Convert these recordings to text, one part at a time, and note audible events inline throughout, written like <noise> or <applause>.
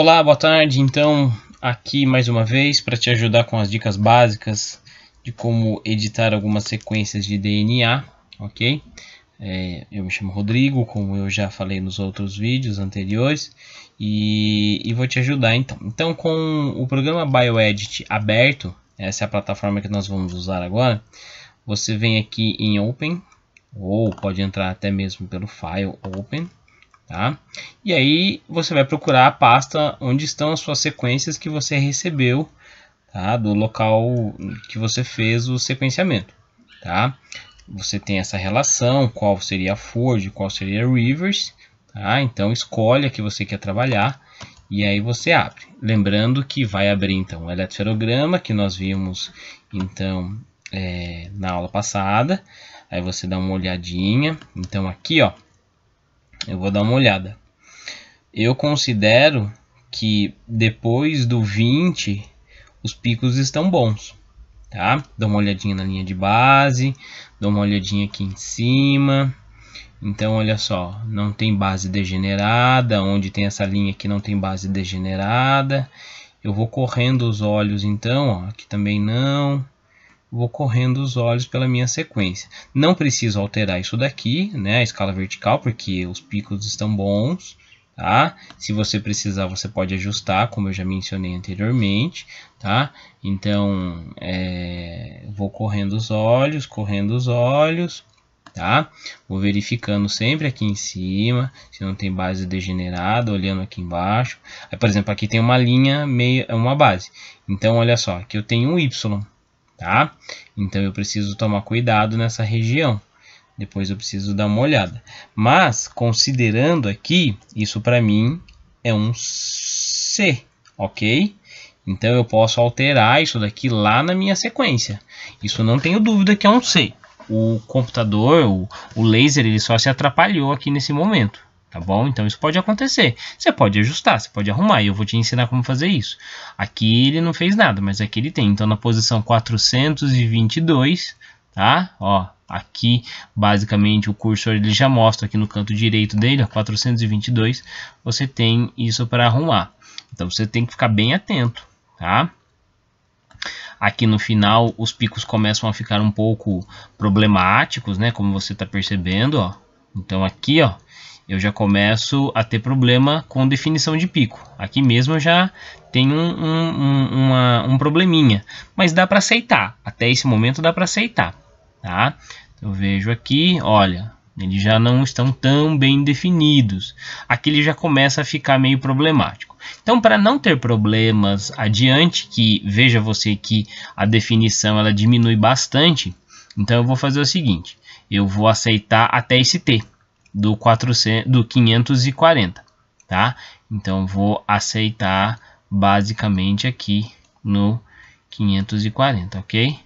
Olá, boa tarde. Então, aqui mais uma vez para te ajudar com as dicas básicas de como editar algumas sequências de DNA, ok? É, eu me chamo Rodrigo, como eu já falei nos outros vídeos anteriores, e, e vou te ajudar então. Então, com o programa BioEdit aberto, essa é a plataforma que nós vamos usar agora, você vem aqui em Open, ou pode entrar até mesmo pelo File Open, Tá? E aí você vai procurar a pasta onde estão as suas sequências que você recebeu tá? do local que você fez o sequenciamento. Tá? Você tem essa relação, qual seria a Ford, qual seria a Rivers. Tá? Então escolhe a que você quer trabalhar e aí você abre. Lembrando que vai abrir então o eletroferograma que nós vimos então é, na aula passada. Aí você dá uma olhadinha. Então aqui ó, eu vou dar uma olhada. Eu considero que depois do 20 os picos estão bons, tá? Dá uma olhadinha na linha de base, dá uma olhadinha aqui em cima. Então, olha só, não tem base degenerada, onde tem essa linha aqui não tem base degenerada. Eu vou correndo os olhos então, ó, aqui também não vou correndo os olhos pela minha sequência. Não preciso alterar isso daqui, né, a escala vertical, porque os picos estão bons. Tá? Se você precisar, você pode ajustar, como eu já mencionei anteriormente, tá? Então, é, vou correndo os olhos, correndo os olhos, tá? Vou verificando sempre aqui em cima, se não tem base degenerada, olhando aqui embaixo. Aí, por exemplo, aqui tem uma linha meio, uma base. Então, olha só, aqui eu tenho um Y, tá? Então eu preciso tomar cuidado nessa região. Depois eu preciso dar uma olhada. Mas, considerando aqui, isso para mim é um C, ok? Então eu posso alterar isso daqui lá na minha sequência. Isso não tenho dúvida que é um C. O computador, o, o laser, ele só se atrapalhou aqui nesse momento tá bom? Então isso pode acontecer. Você pode ajustar, você pode arrumar, e eu vou te ensinar como fazer isso. Aqui ele não fez nada, mas aqui ele tem. Então na posição 422, tá? Ó, aqui basicamente o cursor ele já mostra aqui no canto direito dele, ó, 422, você tem isso para arrumar. Então você tem que ficar bem atento, tá? Aqui no final os picos começam a ficar um pouco problemáticos, né? Como você está percebendo, ó. Então aqui, ó, eu já começo a ter problema com definição de pico. Aqui mesmo eu já tenho um, um, uma, um probleminha, mas dá para aceitar. Até esse momento dá para aceitar, tá? Eu vejo aqui, olha, eles já não estão tão bem definidos. Aqui ele já começa a ficar meio problemático. Então, para não ter problemas adiante, que veja você que a definição ela diminui bastante, então eu vou fazer o seguinte: eu vou aceitar até esse T do, 400, do 540, tá? Então, vou aceitar basicamente aqui no 540, ok?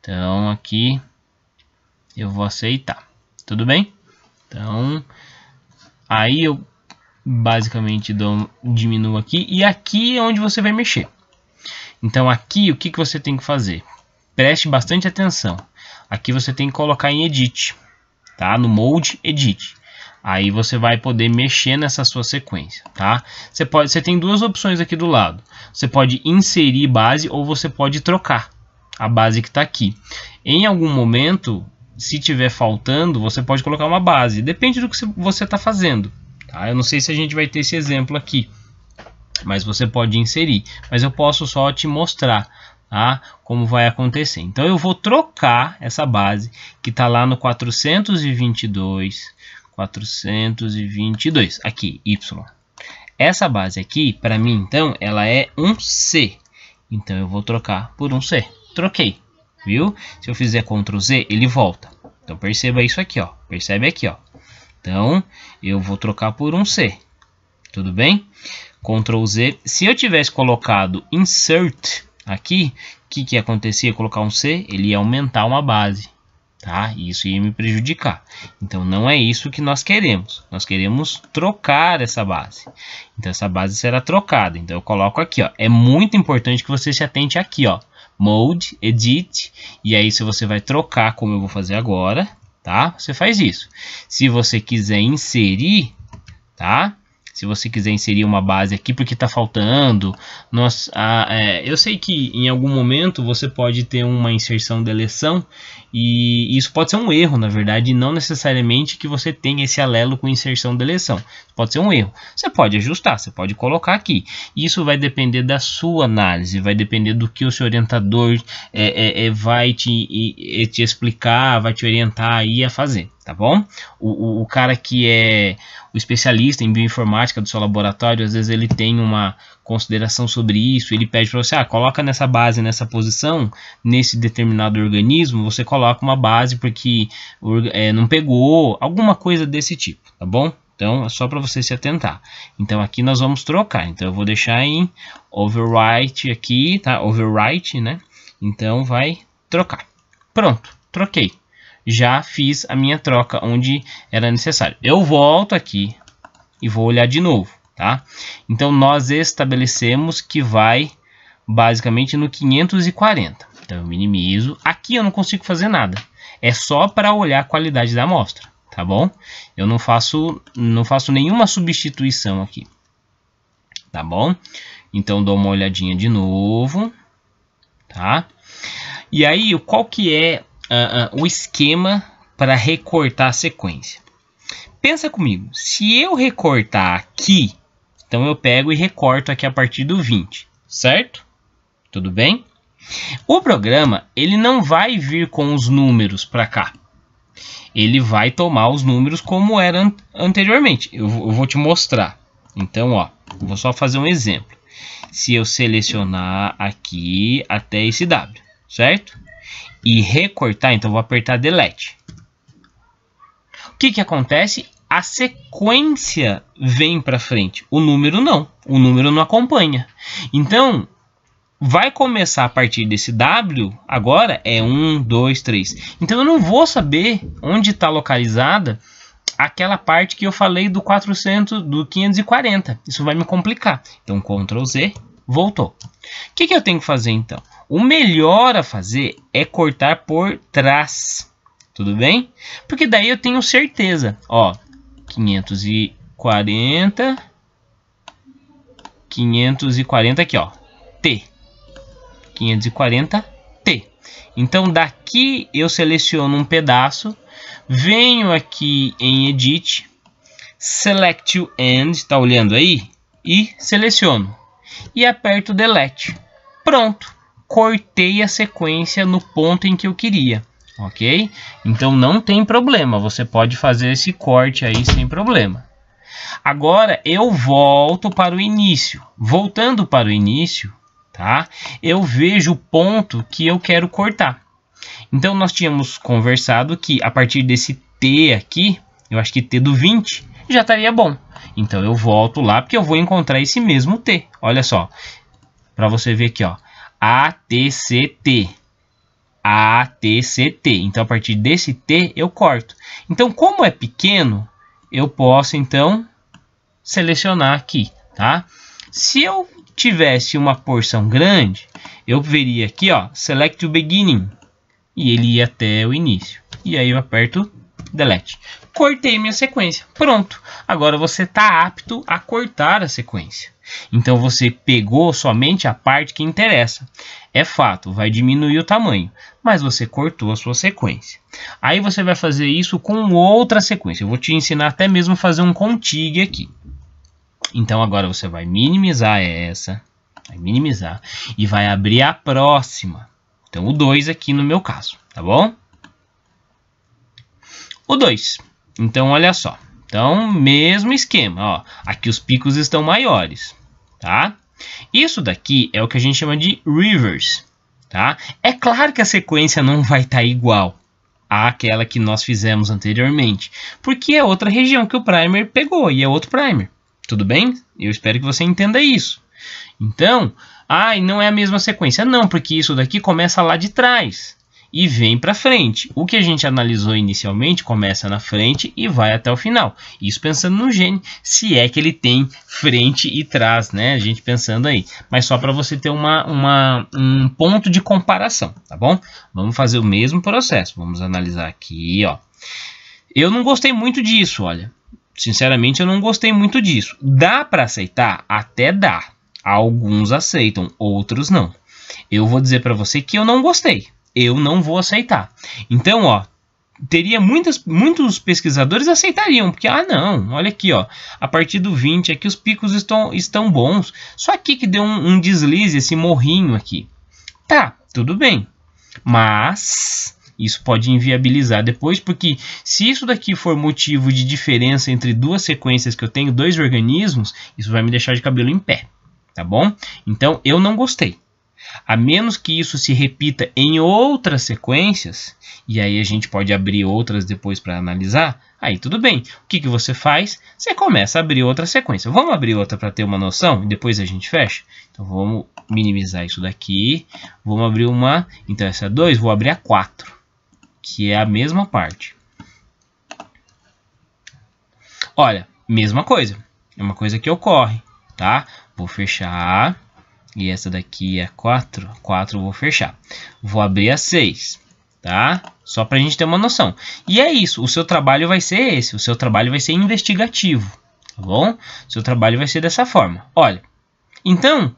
Então, aqui eu vou aceitar, tudo bem? Então, aí eu basicamente dou, diminuo aqui e aqui é onde você vai mexer. Então, aqui o que, que você tem que fazer? Preste bastante atenção. Aqui você tem que colocar em Edit tá? No Mode Edit. Aí você vai poder mexer nessa sua sequência, tá? Você, pode, você tem duas opções aqui do lado. Você pode inserir base ou você pode trocar a base que está aqui. Em algum momento, se tiver faltando, você pode colocar uma base. Depende do que você está fazendo. Tá? Eu não sei se a gente vai ter esse exemplo aqui. Mas você pode inserir. Mas eu posso só te mostrar. Tá? Como vai acontecer. Então, eu vou trocar essa base que está lá no 422, 422, aqui, Y. Essa base aqui, para mim, então, ela é um C. Então, eu vou trocar por um C. Troquei, viu? Se eu fizer Ctrl Z, ele volta. Então, perceba isso aqui, ó. Percebe aqui, ó. Então, eu vou trocar por um C. Tudo bem? Ctrl Z. Se eu tivesse colocado Insert Aqui, o que, que acontecia? Colocar um C, ele ia aumentar uma base, tá? E isso ia me prejudicar. Então, não é isso que nós queremos. Nós queremos trocar essa base. Então, essa base será trocada. Então, eu coloco aqui, ó. É muito importante que você se atente aqui, ó. Mode, Edit. E aí, se você vai trocar, como eu vou fazer agora, tá? Você faz isso. Se você quiser inserir, tá? se você quiser inserir uma base aqui porque está faltando. Nós, ah, é, eu sei que em algum momento você pode ter uma inserção eleição e isso pode ser um erro, na verdade, não necessariamente que você tenha esse alelo com inserção eleição. Pode ser um erro. Você pode ajustar, você pode colocar aqui. Isso vai depender da sua análise, vai depender do que o seu orientador é, é, é vai te, te explicar, vai te orientar aí a fazer tá bom? O, o, o, cara que é o especialista em bioinformática do seu laboratório, às vezes ele tem uma consideração sobre isso, ele pede para você, ah, coloca nessa base, nessa posição, nesse determinado organismo, você coloca coloca uma base porque é, não pegou, alguma coisa desse tipo, tá bom? Então é só para você se atentar. Então aqui nós vamos trocar. Então eu vou deixar em overwrite aqui, tá? Overwrite, né? Então vai trocar. Pronto, troquei. Já fiz a minha troca onde era necessário. Eu volto aqui e vou olhar de novo, tá? Então nós estabelecemos que vai basicamente no 540. Então eu minimizo. Aqui eu não consigo fazer nada. É só para olhar a qualidade da amostra, tá bom? Eu não faço, não faço nenhuma substituição aqui. Tá bom? Então dou uma olhadinha de novo, tá? E aí, qual que é uh, uh, o esquema para recortar a sequência? Pensa comigo, se eu recortar aqui, então eu pego e recorto aqui a partir do 20, certo? Tudo bem? O programa ele não vai vir com os números para cá. Ele vai tomar os números como era an anteriormente. Eu, eu vou te mostrar. Então, ó, vou só fazer um exemplo. Se eu selecionar aqui até esse W, certo? E recortar, então vou apertar Delete. O que, que acontece? a sequência vem para frente. O número não, o número não acompanha. Então, vai começar a partir desse W, agora é 1, 2, 3. Então eu não vou saber onde está localizada aquela parte que eu falei do 400, do 540. Isso vai me complicar. Então Ctrl Z, voltou. O que, que eu tenho que fazer então? O melhor a fazer é cortar por trás, tudo bem? Porque daí eu tenho certeza, ó, 540, 540 aqui, ó, T. 540T. Então daqui eu seleciono um pedaço, venho aqui em Edit, Select to End, está olhando aí? E seleciono. E aperto Delete. Pronto, cortei a sequência no ponto em que eu queria ok? Então não tem problema, você pode fazer esse corte aí sem problema. Agora eu volto para o início. Voltando para o início, tá? Eu vejo o ponto que eu quero cortar. Então, nós tínhamos conversado que a partir desse T aqui, eu acho que T do 20, já estaria bom. Então, eu volto lá porque eu vou encontrar esse mesmo T. Olha só, para você ver aqui, ó, ATCT. ATCT. Então, a partir desse T, eu corto. Então, como é pequeno, eu posso, então, selecionar aqui, tá? Se eu tivesse uma porção grande, eu veria aqui, ó, select o beginning e ele ia até o início. E aí eu aperto delete. Cortei minha sequência. Pronto. Agora você está apto a cortar a sequência. Então você pegou somente a parte que interessa. É fato, vai diminuir o tamanho, mas você cortou a sua sequência. Aí você vai fazer isso com outra sequência. Eu vou te ensinar até mesmo fazer um contig aqui. Então agora você vai minimizar essa, vai minimizar e vai abrir a próxima. Então o 2 aqui no meu caso, tá bom? O 2. Então olha só. Então mesmo esquema, ó. Aqui os picos estão maiores, tá? Isso daqui é o que a gente chama de reverse, tá? É claro que a sequência não vai estar tá igual àquela que nós fizemos anteriormente, porque é outra região que o primer pegou e é outro primer. Tudo bem? Eu espero que você entenda isso. Então, ai, não é a mesma sequência. Não, porque isso daqui começa lá de trás e vem para frente. O que a gente analisou inicialmente começa na frente e vai até o final. Isso pensando no gene, se é que ele tem frente e trás, né? A gente pensando aí. Mas só para você ter uma, uma, um ponto de comparação, tá bom? Vamos fazer o mesmo processo. Vamos analisar aqui, ó. Eu não gostei muito disso, olha. Sinceramente, eu não gostei muito disso. Dá para aceitar? Até dá. Alguns aceitam, outros não. Eu vou dizer para você que eu não gostei. Eu não vou aceitar. Então, ó, teria muitas, muitos pesquisadores aceitariam, porque, ah, não, olha aqui, ó, a partir do 20 aqui os picos estão, estão bons, só aqui que deu um, um deslize, esse morrinho aqui. Tá, tudo bem, mas isso pode inviabilizar depois, porque se isso daqui for motivo de diferença entre duas sequências que eu tenho, dois organismos, isso vai me deixar de cabelo em pé, tá bom? Então eu não gostei. A menos que isso se repita em outras sequências, e aí a gente pode abrir outras depois para analisar, aí tudo bem. O que, que você faz? Você começa a abrir outra sequência. Vamos abrir outra para ter uma noção e depois a gente fecha? Então vamos minimizar isso daqui. Vamos abrir uma. Então essa é 2, vou abrir a 4 que é a mesma parte. Olha, mesma coisa. É uma coisa que ocorre, tá? Vou fechar. E essa daqui é 4. 4 vou fechar. Vou abrir a 6, tá? Só para a gente ter uma noção. E é isso. O seu trabalho vai ser esse. O seu trabalho vai ser investigativo, tá bom? O seu trabalho vai ser dessa forma. Olha, então,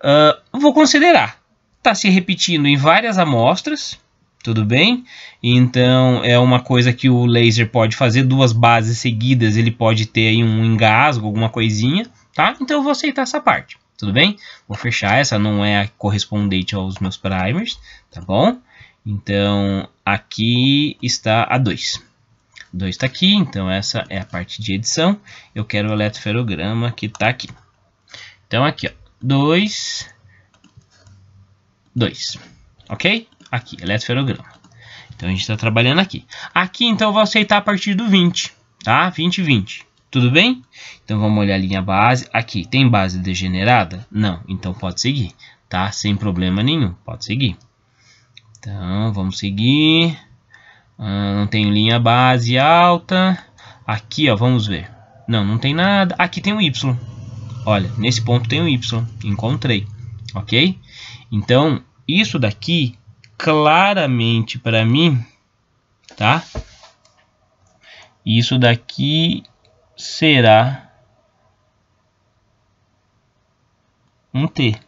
uh, vou considerar. Está se repetindo em várias amostras, tudo bem? Então é uma coisa que o laser pode fazer, duas bases seguidas, ele pode ter aí um engasgo, alguma coisinha, tá? Então eu vou aceitar essa parte, tudo bem? Vou fechar, essa não é correspondente aos meus primers, tá bom? Então aqui está a 2. 2 está aqui, então essa é a parte de edição. Eu quero o eletroferograma que está aqui. Então aqui, ó, 2, 2, ok? Aqui, eletroferrograma. Então a gente está trabalhando aqui. Aqui então eu vou aceitar a partir do 20, tá? 20, 20. Tudo bem? Então vamos olhar a linha base. Aqui, tem base degenerada? Não, então pode seguir, tá? Sem problema nenhum, pode seguir. Então vamos seguir. Ah, não tem linha base alta. Aqui, ó, vamos ver. Não, não tem nada. Aqui tem um Y. Olha, nesse ponto tem um Y. Encontrei, ok? Então, isso daqui claramente para mim, tá? Isso daqui será um T.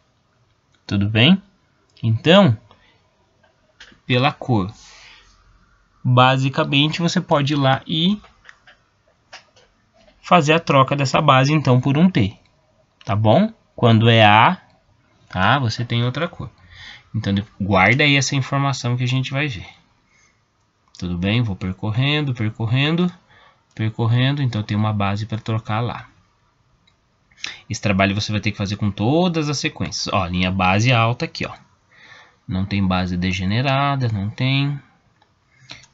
Tudo bem? Então, pela cor. Basicamente, você pode ir lá e fazer a troca dessa base então por um T, tá bom? Quando é A, tá? Você tem outra cor. Então guarda aí essa informação que a gente vai ver. Tudo bem? Vou percorrendo, percorrendo, percorrendo. Então tem uma base para trocar lá. Esse trabalho você vai ter que fazer com todas as sequências. Ó, linha base alta aqui, ó. Não tem base degenerada, não tem.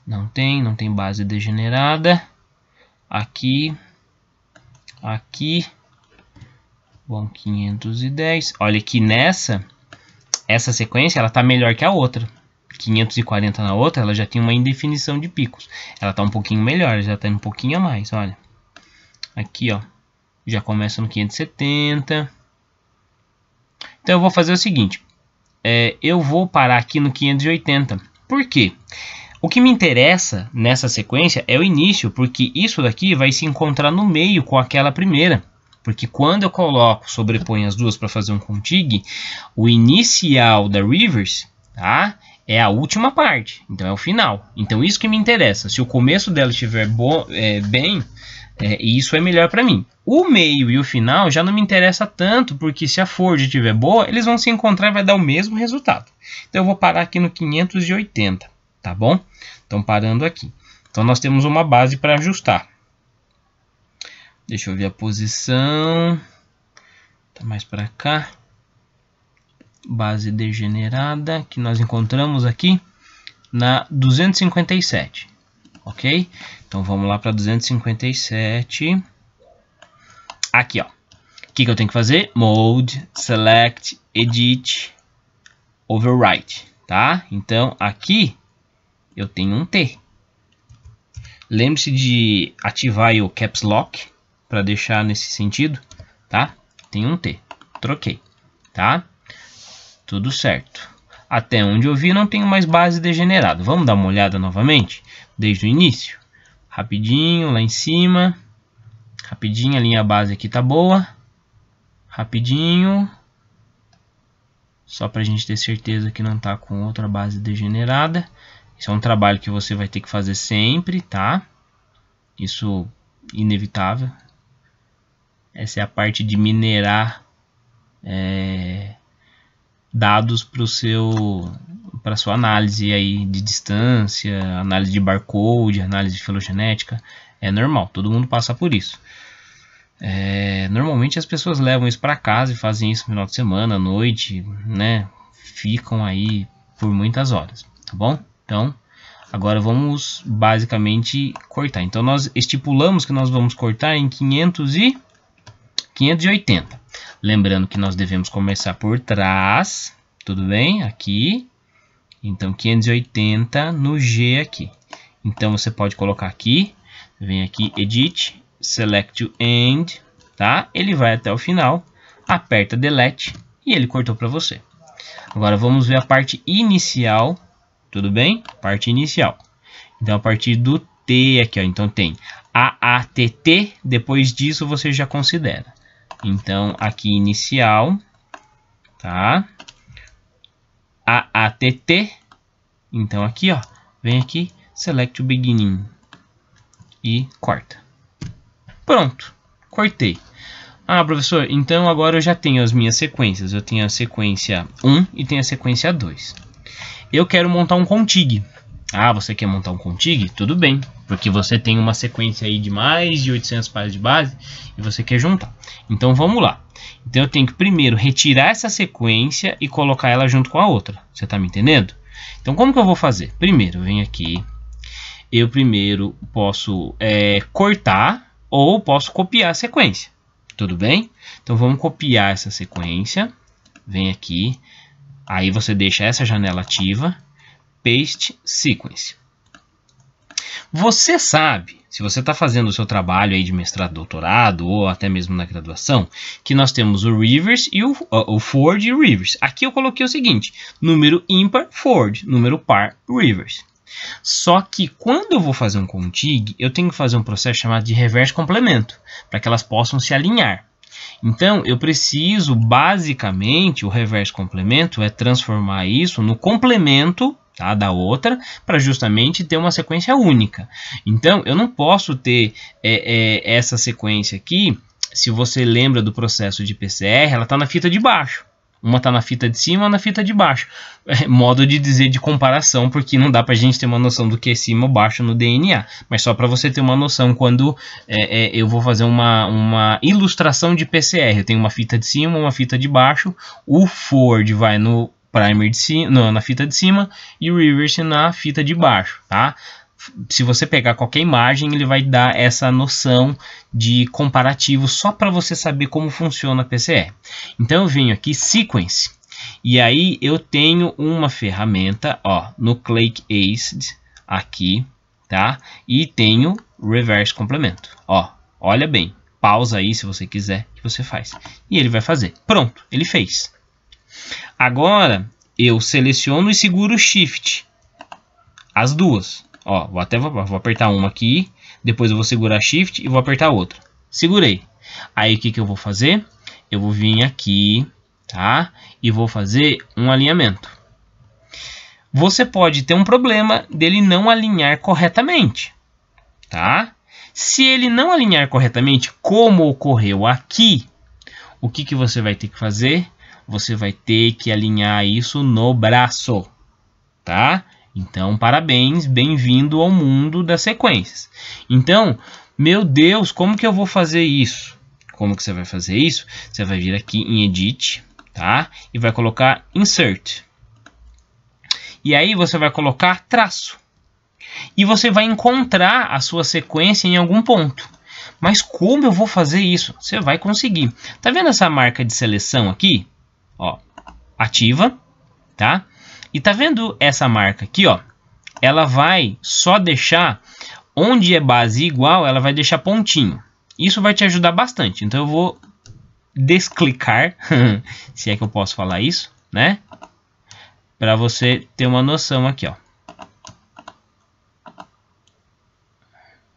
Não tem, não tem base degenerada. Aqui, aqui. Bom, 510. Olha que nessa essa sequência ela está melhor que a outra. 540 na outra, ela já tinha uma indefinição de picos. Ela está um pouquinho melhor, já está um pouquinho a mais, olha. Aqui, ó, já começa no 570. Então eu vou fazer o seguinte, é, eu vou parar aqui no 580. Por quê? O que me interessa nessa sequência é o início, porque isso daqui vai se encontrar no meio com aquela primeira. Porque quando eu coloco, sobreponho as duas para fazer um contig, o inicial da Rivers tá, é a última parte, então é o final. Então isso que me interessa. Se o começo dela estiver bom, é, bem, é, isso é melhor para mim. O meio e o final já não me interessa tanto, porque se a Ford estiver boa, eles vão se encontrar e vai dar o mesmo resultado. Então eu vou parar aqui no 580, tá bom? Então parando aqui. Então nós temos uma base para ajustar. Deixa eu ver a posição. Tá mais para cá. Base degenerada que nós encontramos aqui na 257. OK? Então vamos lá para 257. Aqui, ó. O que, que eu tenho que fazer? Mode, select, edit, overwrite, tá? Então aqui eu tenho um T. Lembre-se de ativar o caps lock para deixar nesse sentido, tá? Tem um T, troquei, tá? Tudo certo. Até onde eu vi, não tenho mais base degenerada. Vamos dar uma olhada novamente, desde o início. Rapidinho, lá em cima. Rapidinho, a linha base aqui tá boa. Rapidinho. Só para a gente ter certeza que não tá com outra base degenerada. Isso é um trabalho que você vai ter que fazer sempre, tá? Isso inevitável, essa é a parte de minerar é, dados para o seu para sua análise aí de distância, análise de barcode, análise filogenética, é normal, todo mundo passa por isso. É, normalmente as pessoas levam isso para casa e fazem isso no final de semana, à noite, né? Ficam aí por muitas horas, tá bom? Então, agora vamos basicamente cortar. Então, nós estipulamos que nós vamos cortar em 500 e... 580. Lembrando que nós devemos começar por trás, tudo bem? Aqui. Então, 580 no G aqui. Então, você pode colocar aqui, vem aqui, Edit, Select to End, tá? Ele vai até o final, aperta Delete e ele cortou para você. Agora, vamos ver a parte inicial, tudo bem? Parte inicial. Então, a partir do T aqui, ó, então tem AATT, depois disso você já considera. Então, aqui inicial, tá? AATT. Então, aqui, ó, vem aqui, select o beginning e corta. Pronto, cortei. Ah, professor, então agora eu já tenho as minhas sequências. Eu tenho a sequência 1 e tenho a sequência 2. Eu quero montar um contig. Ah, você quer montar um contig? Tudo bem porque você tem uma sequência aí de mais de 800 pares de base e você quer juntar. Então vamos lá. Então eu tenho que primeiro retirar essa sequência e colocar ela junto com a outra. Você está me entendendo? Então como que eu vou fazer? Primeiro eu venho aqui, eu primeiro posso é, cortar ou posso copiar a sequência. Tudo bem? Então vamos copiar essa sequência. Vem aqui. Aí você deixa essa janela ativa. Paste Sequence. Você sabe, se você está fazendo o seu trabalho aí de mestrado, doutorado ou até mesmo na graduação, que nós temos o Rivers e o, o Ford e o Rivers. Aqui eu coloquei o seguinte: número ímpar Ford, número par Rivers. Só que quando eu vou fazer um contig, eu tenho que fazer um processo chamado de reverso complemento, para que elas possam se alinhar. Então, eu preciso, basicamente, o reverso complemento é transformar isso no complemento tá? da outra, para justamente ter uma sequência única. Então, eu não posso ter é, é, essa sequência aqui, se você lembra do processo de PCR, ela está na fita de baixo. Uma está na fita de cima, na fita de baixo. É, modo de dizer de comparação, porque não dá para a gente ter uma noção do que é cima ou baixo no DNA. Mas só para você ter uma noção, quando é, é, eu vou fazer uma, uma ilustração de PCR, eu tenho uma fita de cima, uma fita de baixo, o Ford vai no primer de cima, não, na fita de cima e o reverse na fita de baixo, tá? Se você pegar qualquer imagem, ele vai dar essa noção de comparativo só para você saber como funciona a PCE. Então eu venho aqui sequence e aí eu tenho uma ferramenta, ó, nucleic acid aqui, tá? E tenho reverse complemento. Ó, olha bem, pausa aí se você quiser que você faz. E ele vai fazer. Pronto, ele fez. Agora, eu seleciono e seguro Shift. As duas. Ó, vou até vou apertar uma aqui, depois eu vou segurar Shift e vou apertar outra. Segurei. Aí o que, que eu vou fazer? Eu vou vir aqui, tá? E vou fazer um alinhamento. Você pode ter um problema dele não alinhar corretamente, tá? Se ele não alinhar corretamente, como ocorreu aqui, o que, que você vai ter que fazer? você vai ter que alinhar isso no braço, tá? Então, parabéns, bem-vindo ao mundo das sequências. Então, meu Deus, como que eu vou fazer isso? Como que você vai fazer isso? Você vai vir aqui em Edit, tá? E vai colocar Insert. E aí você vai colocar traço. E você vai encontrar a sua sequência em algum ponto. Mas como eu vou fazer isso? Você vai conseguir. Tá vendo essa marca de seleção aqui? ó, ativa, tá? E tá vendo essa marca aqui, ó? Ela vai só deixar onde é base igual, ela vai deixar pontinho. Isso vai te ajudar bastante. Então eu vou desclicar, <laughs> se é que eu posso falar isso, né? Para você ter uma noção aqui, ó.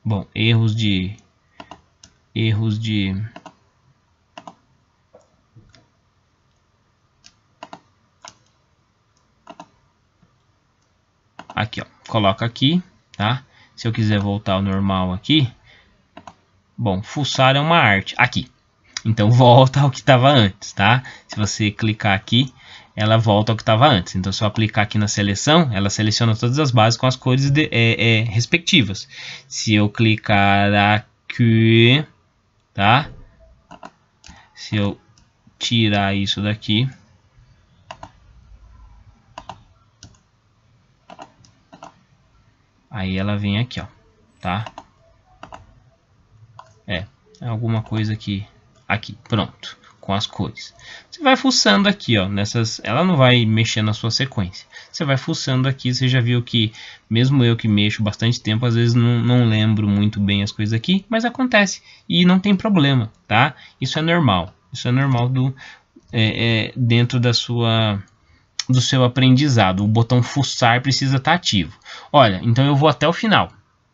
Bom, erros de erros de Aqui, ó, coloca aqui, tá? Se eu quiser voltar ao normal aqui, bom, fuçar é uma arte, aqui. Então <laughs> volta ao que estava antes, tá? Se você clicar aqui, ela volta ao que estava antes. Então, se eu aplicar aqui na seleção, ela seleciona todas as bases com as cores de, é, é, respectivas. Se eu clicar aqui, tá? Se eu tirar isso daqui, Aí ela vem aqui, ó, tá? É, é, alguma coisa aqui, aqui, pronto, com as cores. Você vai fuçando aqui, ó, nessas, ela não vai mexer na sua sequência. Você vai fuçando aqui, você já viu que, mesmo eu que mexo bastante tempo, às vezes não, não lembro muito bem as coisas aqui, mas acontece e não tem problema, tá? Isso é normal, isso é normal do, é, é, dentro da sua do seu aprendizado. O botão fuçar precisa estar tá ativo. Olha, então eu vou até o final,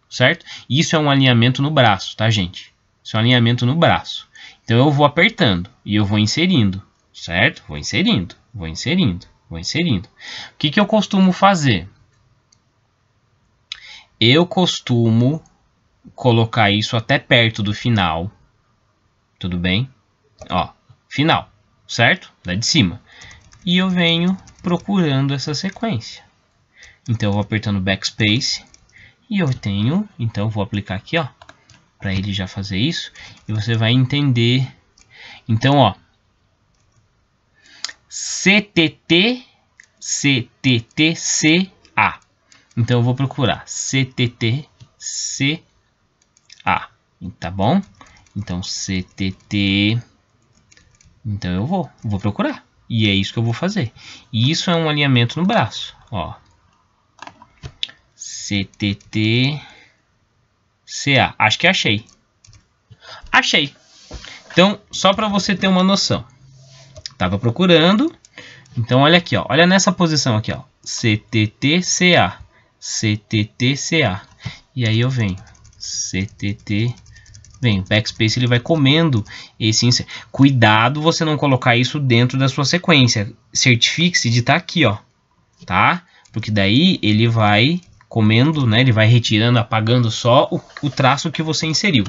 certo? Isso é um alinhamento no braço, tá, gente? Isso é um alinhamento no braço. Então eu vou apertando e eu vou inserindo, certo? Vou inserindo, vou inserindo, vou inserindo. O que, que eu costumo fazer? Eu costumo colocar isso até perto do final, tudo bem? Ó, final, certo? Da de cima e eu venho procurando essa sequência. Então eu vou apertando backspace e eu tenho, então eu vou aplicar aqui, ó, para ele já fazer isso e você vai entender. Então, ó, CTT CTTCA. Então eu vou procurar CTTCA, tá bom? Então CTT Então eu vou, vou procurar. E é isso que eu vou fazer. E isso é um alinhamento no braço. Ó. CTT CA. Acho que achei. Achei. Então, só para você ter uma noção. Tava procurando. Então, olha aqui, ó. Olha nessa posição aqui, ó. CTT CA. CTT CA. E aí eu venho. CTT vem o backspace ele vai comendo esse insert. Cuidado você não colocar isso dentro da sua sequência. Certifique-se de estar tá aqui, ó, tá? Porque daí ele vai comendo, né? Ele vai retirando, apagando só o, o traço que você inseriu.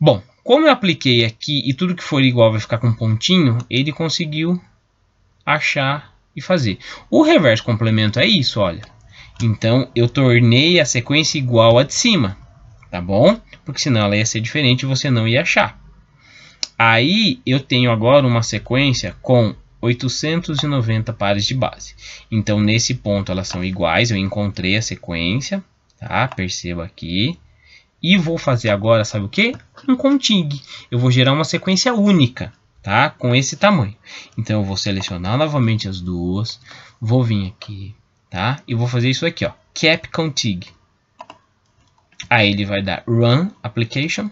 Bom, como eu apliquei aqui e tudo que for igual vai ficar com pontinho, ele conseguiu achar e fazer. O reverso complemento é isso, olha. Então, eu tornei a sequência igual à de cima tá bom? Porque senão ela ia ser diferente e você não ia achar. Aí eu tenho agora uma sequência com 890 pares de base. Então nesse ponto elas são iguais, eu encontrei a sequência, tá? Perceba aqui. E vou fazer agora, sabe o que? Um contig. Eu vou gerar uma sequência única, tá? Com esse tamanho. Então eu vou selecionar novamente as duas, vou vir aqui, tá? E vou fazer isso aqui, ó, cap contig. Aí ele vai dar Run Application.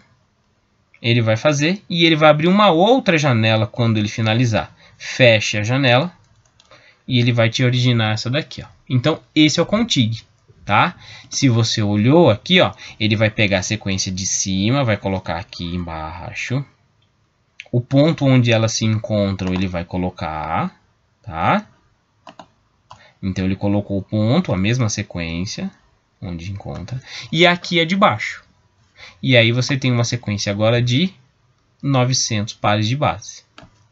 Ele vai fazer e ele vai abrir uma outra janela quando ele finalizar. Feche a janela e ele vai te originar essa daqui. Ó. Então, esse é o contig. Tá? Se você olhou aqui, ó, ele vai pegar a sequência de cima, vai colocar aqui embaixo. O ponto onde elas se encontram, ele vai colocar. Tá? Então, ele colocou o ponto, a mesma sequência onde encontra, e aqui é de baixo. E aí você tem uma sequência agora de 900 pares de base,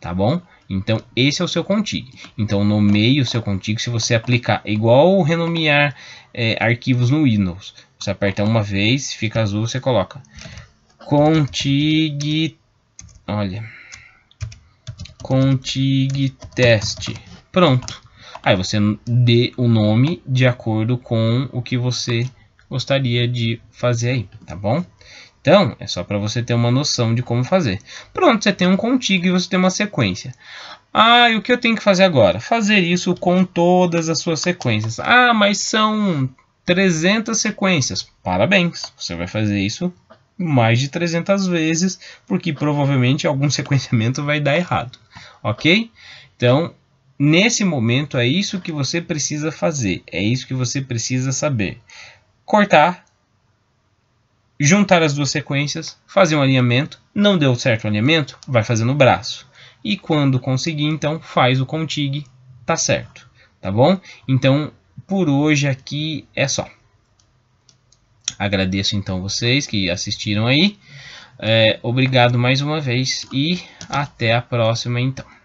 tá bom? Então, esse é o seu contig. Então, nomeie o seu contig se você aplicar, igual renomear é, arquivos no Windows. Você aperta uma vez, fica azul, você coloca contig, olha, contig teste. Pronto. Aí você dê o um nome de acordo com o que você gostaria de fazer aí, tá bom? Então, é só para você ter uma noção de como fazer. Pronto, você tem um contigo e você tem uma sequência. Ah, e o que eu tenho que fazer agora? Fazer isso com todas as suas sequências. Ah, mas são 300 sequências. Parabéns, você vai fazer isso mais de 300 vezes, porque provavelmente algum <laughs> sequenciamento vai dar errado, ok? Então, Nesse momento é isso que você precisa fazer, é isso que você precisa saber. Cortar, juntar as duas sequências, fazer um alinhamento. Não deu certo o alinhamento? Vai fazendo no braço. E quando conseguir, então faz o contig, tá certo, tá bom? Então, por hoje aqui é só. Agradeço então vocês que assistiram aí. É, obrigado mais uma vez e até a próxima então.